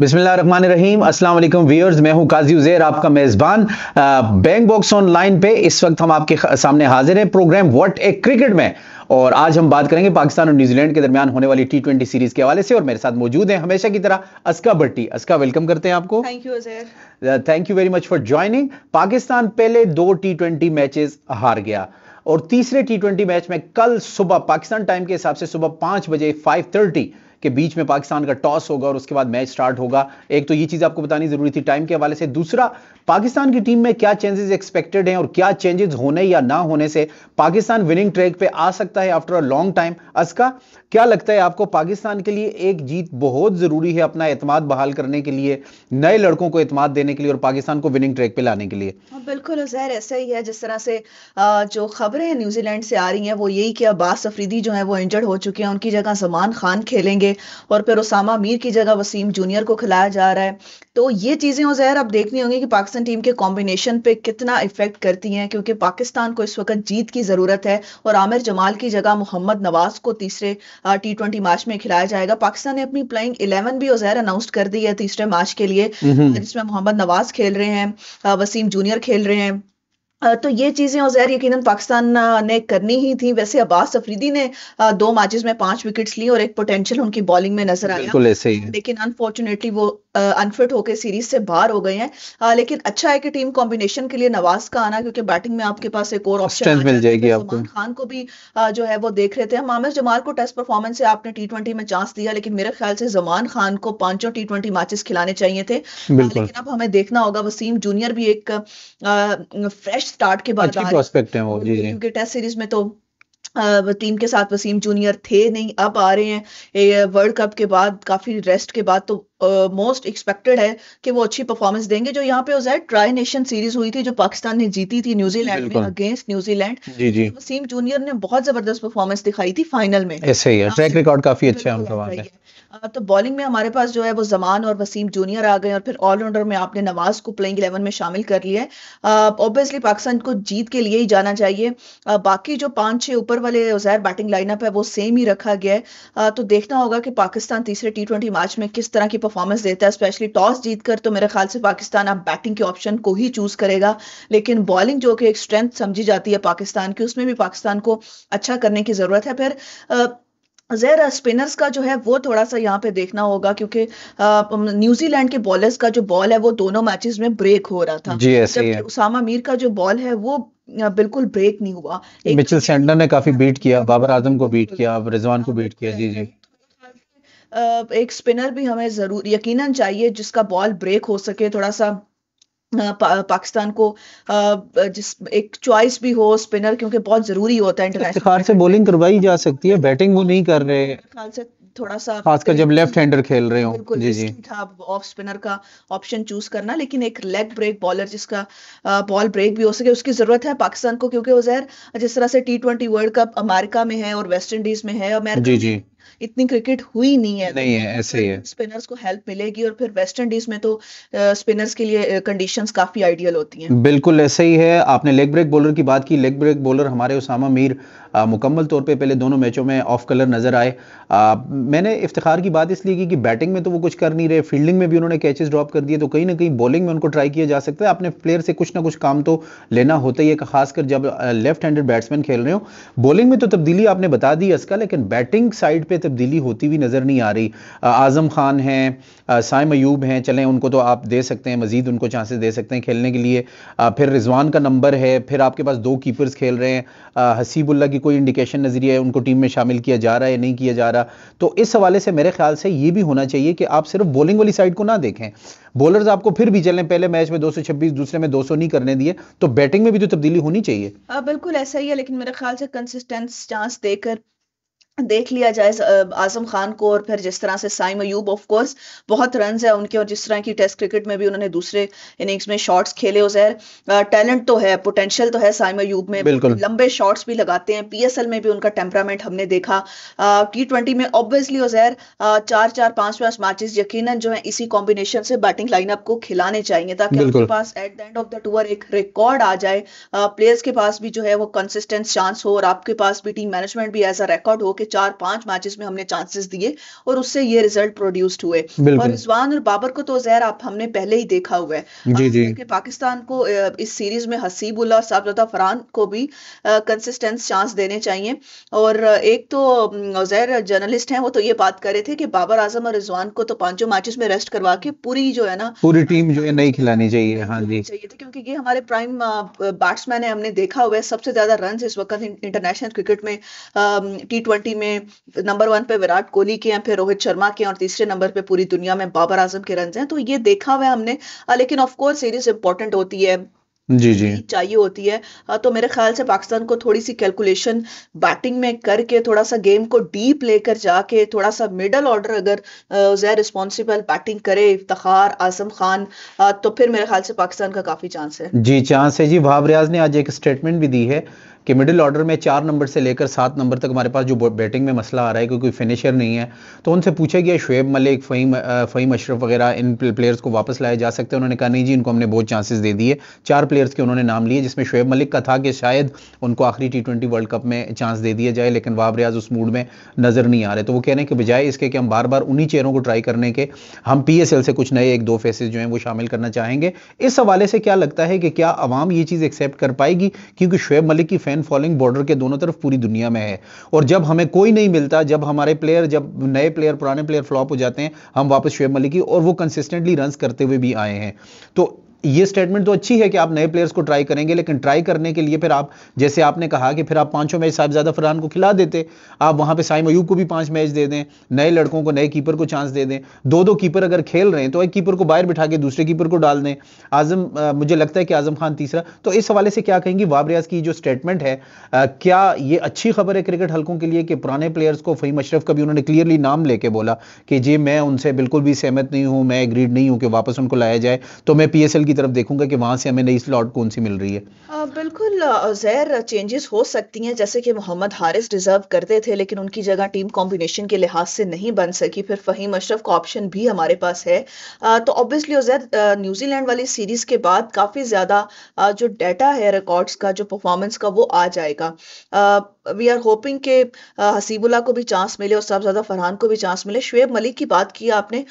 बिस्मिल्लाम वालेकुम व्यूअर्स मैं हूं काजी उजैर आपका मेज़बान बैंक बॉक्स ऑनलाइन पे इस वक्त हम आपके सामने हाजिर हैं प्रोग्राम व्हाट ए क्रिकेट में और आज हम बात करेंगे पाकिस्तान और न्यूजीलैंड के दरमियान होने वाली टी ट्वेंटी सीरीज के हवाले से और मेरे साथ मौजूद हैं हमेशा की तरह अस्का भट्टी अस्का वेलकम करते हैं आपको thank you Uzair thank you very much for joining Pakistan पहले दो टी ट्वेंटी मैचेस हार गया और तीसरे टी ट्वेंटी मैच में कल सुबह पाकिस्तान टाइम के हिसाब से सुबह पांच बजे फाइव थर्टी कि बीच में पाकिस्तान का टॉस होगा और उसके बाद मैच स्टार्ट होगा एक तो ये चीज़ आपको बतानी ज़रूरी थी टाइम के हवाले से दूसरा पाकिस्तान की टीम में क्या चेंजेस एक्सपेक्टेड हैं और क्या चेंजेस होने या ना होने से पाकिस्तान विनिंग ट्रैक पे आ सकता है आफ्टर अ लॉन्ग टाइम असका क्या लगता है आपको पाकिस्तान के लिए एक जीत बहुत जरूरी है अपना एतमाद बहाल करने के लिए नए लड़कों को एतमाद देने के लिए और पाकिस्तान को विनिंग ट्रैक पे लाने के लिए हाँ, बिल्कुल जहर ऐसा ही है जिस तरह से जो खबरें न्यूजीलैंड से आ रही हैं वो यही कि अब्बास अफरीदी जो है वो इंजर्ड हो चुके हैं उनकी जगह समान खान खेलेंगे और फिर उसामा मीर की जगह वसीम जूनियर को खिलाया जा रहा है तो ये चीजें जहर अब देखनी होंगी कि पाकिस्तान पाकिस्तान टीम के कॉम्बिनेशन पे कितना इफेक्ट करती हैं क्योंकि पाकिस्तान को इस वक्त जीत की ज़रूरत है और आमिर जमाल की जगह मोहम्मद नवाज को तीसरे टी ट्वेंटी मैच में खिलाया जाएगा पाकिस्तान ने अपनी प्लेइंग इलेवन भी उजैर अनाउंस कर दी है तीसरे मैच के लिए हम्म, हम्म। जिसमें मोहम्मद नवाज खेल रहे हैं वसीम जूनियर खेल रहे हैं तो ये चीज़ें और जहर यकीन पाकिस्तान ने करनी ही थी वैसे अब्बास अफरीदी ने दो मैचेस में पांच विकेट्स ली और एक पोटेंशियल उनकी बॉलिंग में नजर आया ऐसे ही लेकिन अनफॉर्चुनेटली वो अनफिट होकर सीरीज से बाहर हो गए हैं लेकिन अच्छा है कि टीम कॉम्बिनेशन के लिए नवाज का आना क्योंकि बैटिंग में आपके पास एक और ऑप्शन मिल जाएगी आपको खान को भी जो है वो देख रहे थे हम जमाल को टेस्ट परफॉर्मेंस से आपने टी ट्वेंटी में चांस दिया लेकिन मेरे ख्याल से जमान खान को पांचों टी ट्वेंटी मैचेस खिलाने चाहिए थे लेकिन अब हमें देखना होगा वसीम जूनियर भी एक फ्रेश स्टार्ट के बाद प्रोस्पेक्ट वो जी जी क्योंकि टेस्ट सीरीज में तो टीम के साथ वसीम जूनियर थे नहीं अब आ रहे हैं वर्ल्ड कप के बाद काफी रेस्ट के बाद तो मोस्ट uh, एक्सपेक्टेड है कि वो अच्छी परफॉर्मेंस देंगे जो यहाँ पे जाए ट्राई नेशन सीरीज हुई थी जो पाकिस्तान ने जीती थी न्यूजीलैंड में अगेंस्ट न्यूजीलैंड वसीम जूनियर ने बहुत जबरदस्त परफॉर्मेंस दिखाई थी फाइनल में ऐसे ही है ट्रैक हाँ। रिकॉर्ड काफी अच्छा है तो बॉलिंग में हमारे पास जो है वो जमान और वसीम जूनियर आ गए और फिर ऑलराउंडर में आपने नवाज को प्लेइंग इलेवन में शामिल कर लिया है ऑब्वियसली पाकिस्तान को जीत के लिए ही जाना चाहिए बाकी जो पांच छह ऊपर वाले उजैर बैटिंग लाइनअप है वो सेम ही रखा गया है तो देखना होगा कि पाकिस्तान तीसरे टी मैच में किस तरह की परफॉर्मेंस देता है स्पेशली टॉस जीत कर तो मेरे ख्याल से पाकिस्तान अब बैटिंग के ऑप्शन को ही चूज करेगा लेकिन बॉलिंग जो कि एक स्ट्रेंथ समझी जाती है पाकिस्तान की उसमें भी पाकिस्तान को अच्छा करने की जरूरत है फिर जहर स्पिनर्स का जो है वो थोड़ा सा यहाँ पे देखना होगा क्योंकि न्यूजीलैंड के बॉलर्स का जो बॉल है वो दोनों मैचेस में ब्रेक हो रहा था जी ऐसे उसामा मीर का जो बॉल है वो बिल्कुल ब्रेक नहीं हुआ मिचेल तो सैंडलर ने काफी बीट हाँ। किया बाबर आजम को बीट किया रिजवान को बीट हाँ, किया जी जी एक तो स्पिनर भी हमें जरूर यकीनन चाहिए जिसका बॉल ब्रेक हो सके थोड़ा सा पा, पाकिस्तान को जिस एक चॉइस भी हो स्पिनर क्योंकि बहुत जरूरी होता है इंटरनेशनल से बॉलिंग करवाई जा सकती है बैटिंग वो नहीं कर रहे थोड़ा सा खासकर जब लेफ्ट हैंडर खेल रहे हो जी जी था ऑफ स्पिनर का ऑप्शन चूज करना लेकिन एक लेग ब्रेक बॉलर जिसका बॉल ब्रेक भी हो सके उसकी जरूरत है पाकिस्तान को क्योंकि वो जहर जिस तरह से T twenty world cup America में है और वेस्ट इंडीज में है अमेरिका जी जी इतनी क्रिकेट हुई नहीं है नहीं है ऐसे ही है स्पिनर्स को हेल्प मिलेगी और फिर वेस्ट इंडीज में तो स्पिनर्स के लिए कंडीशंस काफी आइडियल होती हैं बिल्कुल ऐसे ही है आपने लेग ब्रेक बॉलर की बात की लेग ब्रेक बॉलर हमारे उसामा मीर मुकम्मल तौर पे पहले दोनों मैचों में ऑफ कलर नजर आए आ, मैंने इफ्तार की बात इसलिए की कि बैटिंग में तो वो कुछ कर नहीं रहे फील्डिंग में भी उन्होंने कैचेस ड्रॉप कर दिए तो कहीं ना कहीं बॉलिंग में उनको ट्राई किया जा सकता है अपने प्लेयर से कुछ ना कुछ काम तो लेना होता ही है खासकर जब लेफ्ट हैंडेड बैट्समैन खेल रहे हो बॉलिंग में तो तब्दीली आपने बता दी इसका लेकिन बैटिंग साइड पे तब्दीली होती हुई नज़र नहीं आ रही आज़म खान हैं साइम अयूब हैं चलें उनको तो आप दे सकते हैं मज़ीद उनको चांसेस दे सकते हैं खेलने के लिए फिर रिजवान का नंबर है फिर आपके पास दो कीपर्स खेल रहे हैं हसीबुल्ला की कोई इंडिकेशन नज़रिया है उनको टीम में शामिल किया जा रहा है नहीं किया जा रहा तो इस हवाले से मेरे ख्याल से ये भी होना चाहिए कि आप सिर्फ बॉलिंग वाली साइड को ना देखें बॉलर्स आपको फिर भी चलें पहले मैच में 226 दूसरे में 200 नहीं करने दिए तो बैटिंग में भी तो तब्दीली होनी चाहिए आ, बिल्कुल ऐसा ही है लेकिन मेरे ख्याल से कंसिस्टेंस चांस देकर देख लिया जाए आजम खान को और फिर जिस तरह से साइम अयूब ऑफ कोर्स बहुत रन है उनके और जिस तरह की टेस्ट क्रिकेट में भी उन्होंने दूसरे इनिंग्स में शॉट्स खेले हो जहर टैलेंट तो है पोटेंशियल तो है साइम अयूब में लंबे शॉट्स भी लगाते हैं पीएसएल में भी उनका टेम्परामेंट हमने देखा टी ट्वेंटी में ऑब्वियसली और चार चार पांच पांच मैचेस यकीनन जो है इसी कॉम्बिनेशन से बैटिंग लाइनअप को खिलाने चाहिए ताकि उनके पास at the end of the tour एक रिकॉर्ड आ जाए प्लेयर्स के पास भी जो है वो कंसिस्टेंट चांस हो और आपके पास भी टीम मैनेजमेंट भी एज अ रिकॉर्ड हो कि चार पांच मैचेस में हमने चांसेस दिए और उससे ये रिजल्ट प्रोड्यूस्ड हुए और रिजवान और बाबर को तो जहर आप हमने पहले ही देखा हुआ है जी जी कि पाकिस्तान को इस सीरीज में हसीबुल्ला साहबजा साहबजादा फरहान को भी कंसिस्टेंस चांस देने चाहिए और एक तो जहर जर्नलिस्ट है वो तो ये बात कर रहे थे कि बाबर आजम और रिजवान को तो पांचों मैचेस में रेस्ट करवा के पूरी जो है ना पूरी टीम जो है नहीं खिलानी चाहिए हाँ जी चाहिए थी क्योंकि ये हमारे प्राइम बैट्समैन है हमने देखा हुआ है सबसे ज्यादा रन इस वक्त इंटरनेशनल क्रिकेट में टी ट्वेंटी में नंबर वन पे विराट कोहली के हैं फिर रोहित शर्मा के और तीसरे नंबर पे पूरी दुनिया में बाबर आजम के रन हैं तो ये देखा हुआ है हमने लेकिन ऑफकोर्स सीरीज इंपॉर्टेंट होती है जी जी चाहिए होती है तो मेरे ख्याल से पाकिस्तान को थोड़ी सी कैलकुलेशन बैटिंग में करके थोड़ा सा गेम को डीप लेकर जाके थोड़ा सा मिडल ऑर्डर अगर जैर रिस्पॉन्सिबल बैटिंग करे इफ्तार आजम खान तो फिर मेरे ख्याल से पाकिस्तान का काफी चांस है जी चांस है जी भाव रियाज ने आज एक स्टेटमेंट भी दी है कि मिडिल ऑर्डर में चार नंबर से लेकर सात नंबर तक हमारे पास जो बैटिंग में मसला आ रहा है क्योंकि फिनिशर नहीं है तो उनसे पूछा गया शुएब मलिक फ़हीम फ़हीम अशरफ वगैरह इन प्लेयर्स को वापस लाया जा सकते हैं उन्होंने कहा नहीं जी इनको हमने बहुत चांसेस दे दिए चार प्लेयर्स के उन्होंने नाम लिए जिसमें शुएब मलिक का था कि शायद उनको आखिरी टी ट्वेंटी वर्ल्ड कप में चांस दे दिया जाए लेकिन वाब रियाज उस मूड में नज़र नहीं आ रहे तो वो कह रहे हैं कि बजाय इसके कि हम बार बार उन्हीं चेहरों को ट्राई करने के हम पी से कुछ नए एक दो फेसेज जो हैं वो शामिल करना चाहेंगे इस हवाले से क्या लगता है कि क्या आवाम ये चीज़ एक्सेप्ट कर पाएगी क्योंकि शुएब मलिक की फैन फॉलोइंग बॉर्डर के दोनों तरफ पूरी दुनिया में है और जब हमें कोई नहीं मिलता जब हमारे प्लेयर जब नए प्लेयर पुराने प्लेयर फ्लॉप हो जाते हैं हम वापस शुएब मलिक की और वो कंसिस्टेंटली रन करते हुए भी आए हैं तो ये स्टेटमेंट तो अच्छी है कि आप नए प्लेयर्स को ट्राई करेंगे लेकिन ट्राई करने के लिए फिर आप जैसे आपने कहा कि फिर आप पांचों मैच साहबजादा फरहान को खिला देते आप वहां पे साइम अयूब को भी पांच मैच दे दें नए लड़कों को नए कीपर को चांस दे दें दो दो कीपर अगर खेल रहे हैं तो एक कीपर को बाहर बिठा के दूसरे कीपर को डाल दें आजम आ, मुझे लगता है कि आजम खान तीसरा तो इस हवाले से क्या कहेंगी वाबरियाज की जो स्टेटमेंट है आ, क्या ये अच्छी खबर है क्रिकेट हल्कों के लिए कि पुराने प्लेयर्स को फहीम अशरफ का भी उन्होंने क्लियरली नाम लेके बोला कि जी मैं उनसे बिल्कुल भी सहमत नहीं हूँ मैं एग्रीड नहीं हूँ कि वापस उनको लाया जाए तो मैं पी की तरफ देखूंगा कि वहाँ से हमें नई स्लॉट कौन सी मिल रही है आ, बिल्कुल जैर चेंजेस हो सकती हैं जैसे कि मोहम्मद हारिस डिजर्व करते थे लेकिन उनकी जगह टीम कॉम्बिनेशन के लिहाज से नहीं बन सकी फिर फ़हीम अशरफ का ऑप्शन भी हमारे पास है आ, तो ऑब्वियसली उजैर न्यूजीलैंड वाली सीरीज़ के बाद काफ़ी ज़्यादा जो डेटा है रिकॉर्ड्स का जो परफॉर्मेंस का वो आ जाएगा वी आर होपिंग के हसीबुल्ला को भी चांस मिले और ज्यादा फरहान को भी चांस मिले शुएब मलिक की बात की आपने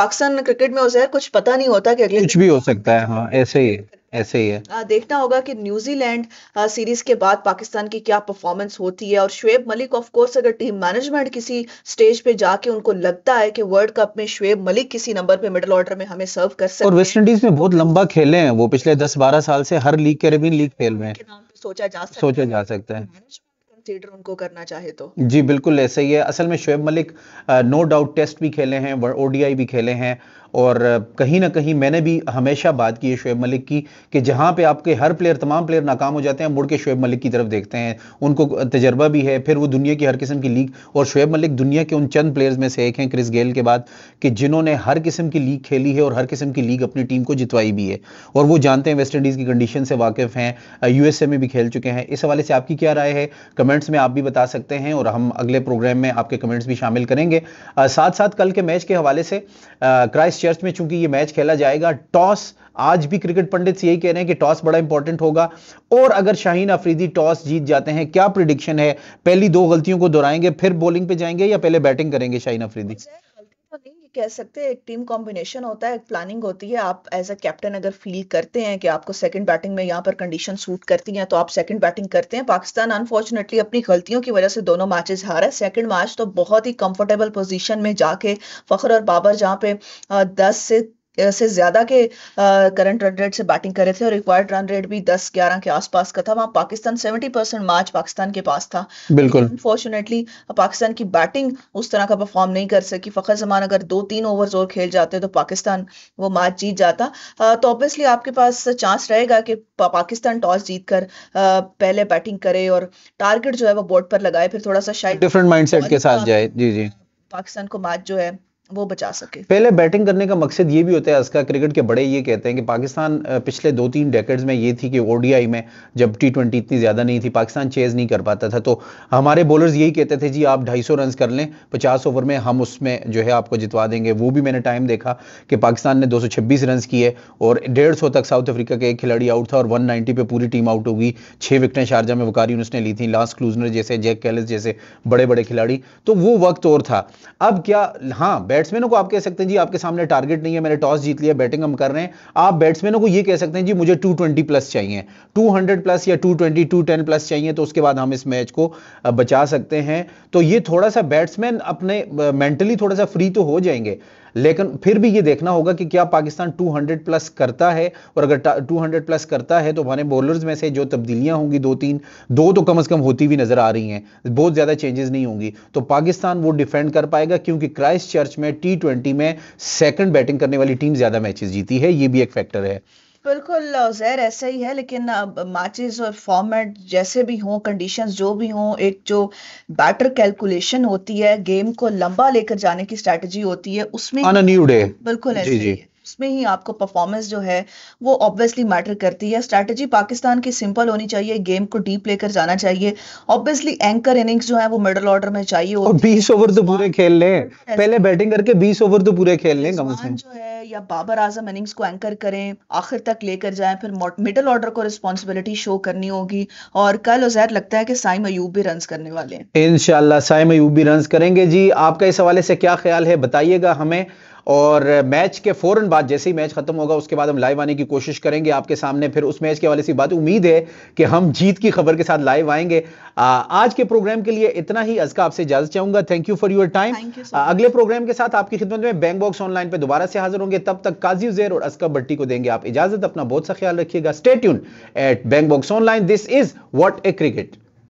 पाकिस्तान क्रिकेट में उजैर कुछ पता नहीं होता कि अगले कुछ भी हो सकता है है हाँ ऐसे ही ऐसे ही है देखना होगा कि न्यूजीलैंड सीरीज के बाद पाकिस्तान की क्या परफॉर्मेंस होती है और शुएब मलिक ऑफ कोर्स अगर टीम मैनेजमेंट किसी स्टेज पे जाके उनको लगता है कि वर्ल्ड कप में शुएब मलिक किसी नंबर पे मिडिल ऑर्डर में हमें सर्व कर सकते और वेस्ट इंडीज में बहुत लंबा खेले हैं वो पिछले दस बारह साल से हर लीग कैरेबियन लीग खेल रहे हैं सोचा जा सकता सोचा जा सकता है कंसीडर उनको करना चाहे तो जी बिल्कुल ऐसे ही है असल में Shoaib Malik no doubt test भी खेले हैं ओडीआई भी खेले हैं और कहीं ना कहीं मैंने भी हमेशा बात की है शुएब मलिक की कि जहां पे आपके हर प्लेयर तमाम प्लेयर नाकाम हो जाते हैं मुड़ के शुएब मलिक की तरफ देखते हैं उनको तजर्बा भी है फिर वो दुनिया की हर किस्म की लीग और शुएब मलिक दुनिया के उन चंद प्लेयर्स में से एक हैं क्रिस गेल के बाद कि जिन्होंने हर किस्म की लीग खेली है और हर किस्म की लीग अपनी टीम को जितवाई भी है और वो जानते हैं वेस्ट इंडीज़ की कंडीशन से वाकिफ़ हैं यूएसए में भी खेल चुके हैं इस हवाले से आपकी क्या राय है कमेंट्स में आप भी बता सकते हैं और हम अगले प्रोग्राम में आपके कमेंट्स भी शामिल करेंगे साथ साथ कल के मैच के हवाले से क्राइस्ट चर्च में चूंकि ये मैच खेला जाएगा टॉस आज भी क्रिकेट पंडित यही कह रहे हैं कि टॉस बड़ा इंपॉर्टेंट होगा और अगर शाहीन अफरीदी टॉस जीत जाते हैं क्या प्रिडिक्शन है पहली दो गलतियों को दोहराएंगे फिर बॉलिंग पे जाएंगे या पहले बैटिंग करेंगे शाहीन अफरीदी कह सकते हैं एक टीम कॉम्बिनेशन होता है एक प्लानिंग होती है आप एज अ कैप्टन अगर फील करते हैं कि आपको सेकंड बैटिंग में यहाँ पर कंडीशन सूट करती हैं तो आप सेकंड बैटिंग करते हैं पाकिस्तान अनफॉर्चुनेटली अपनी गलतियों की वजह से दोनों मैचेस हार है सेकंड मैच तो बहुत ही कंफर्टेबल पोजीशन में जाके फखर और बाबर जहाँ पे दस से से ज़्यादा के करंट रन रेट से बैटिंग कर रहे थे और रिक्वायर्ड रन रेट भी 10-11 के आसपास का था वहां पाकिस्तान 70 परसेंट मैच पाकिस्तान के पास था बिल्कुल अनफॉर्चुनेटली पाकिस्तान की बैटिंग उस तरह का परफॉर्म नहीं कर सकी फ़खर जमान अगर दो तीन ओवर और खेल जाते तो पाकिस्तान वो मैच जीत जाता तो ऑब्वियसली आपके पास चांस रहेगा कि पाकिस्तान टॉस जीत कर पहले बैटिंग करे और टारगेट जो है वो बोर्ड पर लगाए फिर थोड़ा सा शायद डिफरेंट माइंडसेट के साथ जाए जी जी पाकिस्तान को मैच जो है वो बचा सके पहले बैटिंग करने का मकसद ये भी होता है आजकल क्रिकेट के बड़े ये कहते हैं कि पाकिस्तान पिछले दो तीन डेकेड्स में ये थी कि ओडीआई में जब टी ट्वेंटी इतनी ज़्यादा नहीं थी पाकिस्तान चेज नहीं कर पाता था तो हमारे बॉलर्स यही कहते थे जी आप ढाई सौ रन कर लें पचास ओवर में हम उसमें जो है आपको जितवा देंगे वो भी मैंने टाइम देखा कि पाकिस्तान ने दो सौ छब्बीस रन किए और डेढ़ सौ तक साउथ अफ्रीका के एक खिलाड़ी आउट था और वन नाइन्टी पे पूरी टीम आउट होगी छह विकटें शारजा में वकारी उसने ली थी लास्ट क्लूजनर जैसे जैक कैलिस जैसे बड़े बड़े खिलाड़ी तो वो वक्त और था अब क्या हाँ बैट्समैनों को आप कह सकते हैं जी आपके सामने टारगेट नहीं है मैंने टॉस जीत लिया बैटिंग हम कर रहे हैं आप बैट्समैनों को यह कह सकते हैं जी मुझे 220 प्लस चाहिए 200 प्लस या 220 210 प्लस चाहिए तो उसके बाद हम इस मैच को बचा सकते हैं तो ये थोड़ा सा बैट्समैन अपने मेंटली थोड़ा सा फ्री तो हो जाएंगे लेकिन फिर भी ये देखना होगा कि क्या पाकिस्तान 200 प्लस करता है और अगर 200 प्लस करता है तो हमारे बॉलर्स में से जो तब्दीलियां होंगी दो तीन दो तो कम अज़ कम होती हुई नज़र आ रही हैं बहुत ज़्यादा चेंजेस नहीं होंगी तो पाकिस्तान वो डिफेंड कर पाएगा क्योंकि क्राइस्ट चर्च में टी में सेकेंड बैटिंग करने वाली टीम ज़्यादा मैचेस जीती है ये भी एक फैक्टर है बिल्कुल जैर ऐसा ही है लेकिन मैचेस और फॉर्मेट जैसे भी हों कंडीशंस जो भी हों एक जो बैटर कैलकुलेशन होती है गेम को लंबा लेकर जाने की स्ट्रैटेजी होती है उसमें बिल्कुल ऐसे जी, जी. उसमें ही आपको परफॉर्मेंस जो है वो ऑब्वियसली मैटर करती है स्ट्रैटेजी पाकिस्तान की सिंपल होनी चाहिए गेम को डीप लेकर जाना चाहिए ऑब्वियसली एंकर इनिंग्स जो है वो मिडल ऑर्डर में चाहिए और बीस ओवर तो पूरे खेल लें पहले बैटिंग करके बीस ओवर तो पूरे खेल लें कम से कम जो है या बाबर आजम इनिंग्स को एंकर करें आखिर तक लेकर जाए फिर मिडल ऑर्डर को रिस्पॉन्सिबिलिटी शो करनी होगी और कल उजैर लगता है कि साई मयूब भी रन करने वाले हैं इनशाला साई मयूब भी रन करेंगे जी आपका इस हवाले से क्या ख्याल है बताइएगा हमें और मैच के फौरन बाद जैसे ही मैच खत्म होगा उसके बाद हम लाइव आने की कोशिश करेंगे आपके सामने फिर उस मैच के हवाले से बात उम्मीद है कि हम जीत की खबर के साथ लाइव आएंगे आज के प्रोग्राम के लिए इतना ही अजका आपसे इजाजत चाहूंगा thank you for your time अगले प्रोग्राम के साथ आपकी खिदमत में बैंक बॉक्स ऑनलाइन पर दोबारा से हाजिर होंगे तब तक काजी जेर और अस्का बट्टी को देंगे आप इजाजत अपना बहुत सा ख्याल रखिएगा stay tuned at bank box online this is what a cricket